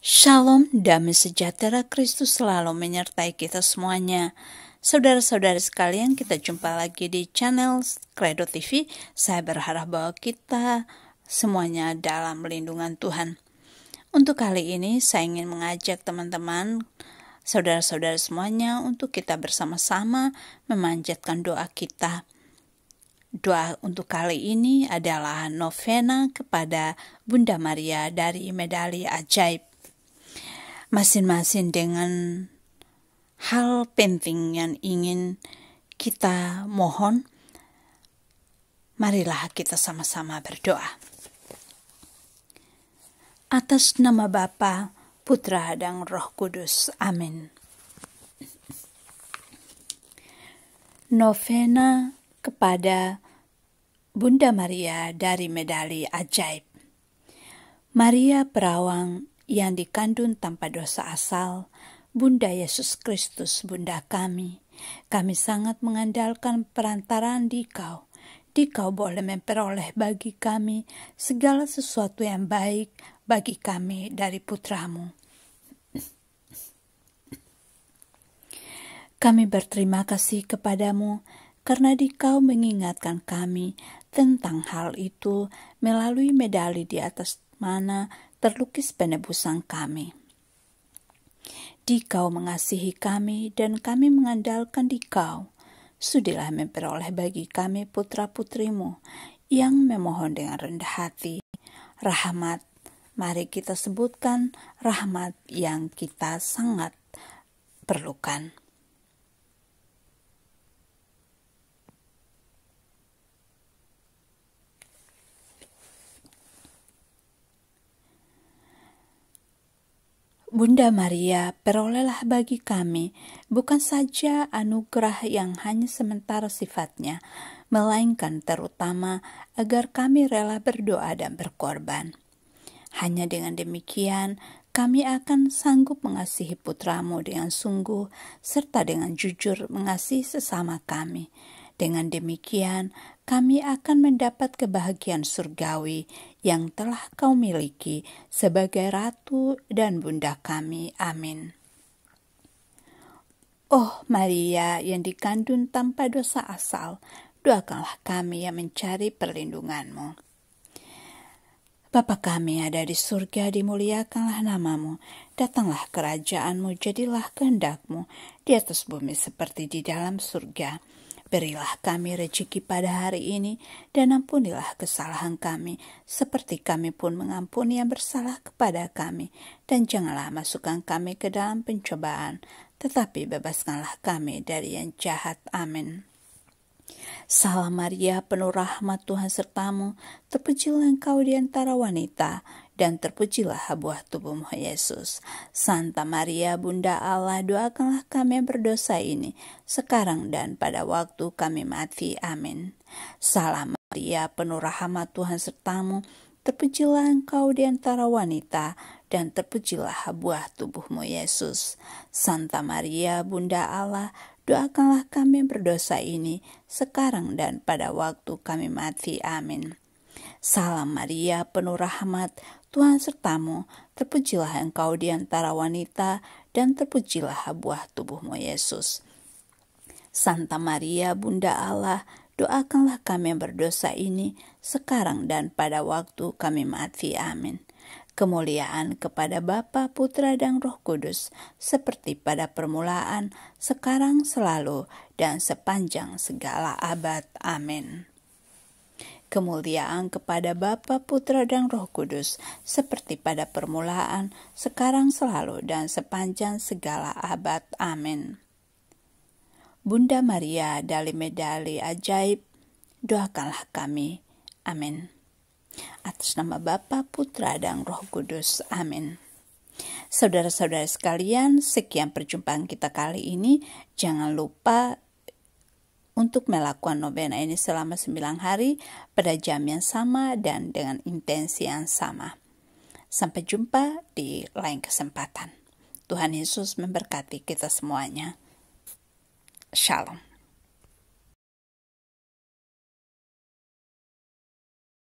Shalom, damai sejahtera Kristus selalu menyertai kita semuanya. Saudara-saudara sekalian, kita jumpa lagi di channel Credo TV. Saya berharap bahwa kita semuanya dalam lindungan Tuhan. Untuk kali ini, saya ingin mengajak teman-teman, saudara-saudara semuanya, untuk kita bersama-sama memanjatkan doa kita. Doa untuk kali ini adalah novena kepada Bunda Maria dari Medali Ajaib masing-masing dengan hal penting yang ingin kita mohon. Marilah kita sama-sama berdoa. Atas nama Bapa, Putra dan Roh Kudus. Amin. Novena kepada Bunda Maria dari Medali Ajaib. Maria Perawang yang dikandung tanpa dosa asal, Bunda Yesus Kristus, Bunda kami. Kami sangat mengandalkan perantaraan Di kau boleh memperoleh bagi kami segala sesuatu yang baik bagi kami dari putramu. Kami berterima kasih kepadamu karena dikau mengingatkan kami tentang hal itu melalui medali di atas mana terlukis penebusan kami. Dikau mengasihi kami dan kami mengandalkan dikau. Sudilah memperoleh bagi kami putra-putrimu yang memohon dengan rendah hati. Rahmat, mari kita sebutkan rahmat yang kita sangat perlukan. Bunda Maria, perolehlah bagi kami bukan saja anugerah yang hanya sementara sifatnya, melainkan terutama agar kami rela berdoa dan berkorban. Hanya dengan demikian, kami akan sanggup mengasihi putramu dengan sungguh serta dengan jujur mengasihi sesama kami. Dengan demikian, kami akan mendapat kebahagiaan surgawi yang telah kau miliki sebagai ratu dan bunda kami. Amin. Oh Maria yang dikandung tanpa dosa asal, doakanlah kami yang mencari perlindunganmu. Bapa kami ada di surga, dimuliakanlah namamu, datanglah kerajaanmu, jadilah kehendakmu, di atas bumi seperti di dalam surga. Berilah kami rezeki pada hari ini, dan ampunilah kesalahan kami, seperti kami pun mengampuni yang bersalah kepada kami. Dan janganlah masukkan kami ke dalam pencobaan, tetapi bebaskanlah kami dari yang jahat. Amin. Salam Maria, penuh rahmat Tuhan sertamu, terpujilah engkau di antara wanita, dan terpujilah buah tubuhmu Yesus. Santa Maria Bunda Allah doakanlah kami yang berdosa ini sekarang dan pada waktu kami mati. Amin. Salam Maria penuh rahmat Tuhan sertamu terpujilah engkau di antara wanita, dan terpujilah buah tubuhmu Yesus. Santa Maria, Bunda Allah, doakanlah kami berdosa ini, sekarang dan pada waktu kami mati. Amin. Salam Maria, penuh rahmat, Tuhan sertamu, terpujilah engkau di antara wanita, dan terpujilah buah tubuhmu Yesus. Santa Maria, Bunda Allah, doakanlah kami yang berdosa ini, sekarang dan pada waktu kami mati. Amin. Kemuliaan kepada Bapa, Putra, dan Roh Kudus, seperti pada permulaan, sekarang, selalu, dan sepanjang segala abad. Amin kemuliaan kepada Bapa, Putra, dan Roh Kudus, seperti pada permulaan, sekarang, selalu, dan sepanjang segala abad. Amin. Bunda Maria dari medali ajaib, doakanlah kami. Amin. Atas nama Bapa, Putra, dan Roh Kudus. Amin. Saudara-saudara sekalian, sekian perjumpaan kita kali ini. Jangan lupa untuk melakukan novena ini selama 9 hari pada jam yang sama dan dengan intensi yang sama. Sampai jumpa di lain kesempatan. Tuhan Yesus memberkati kita semuanya. Shalom.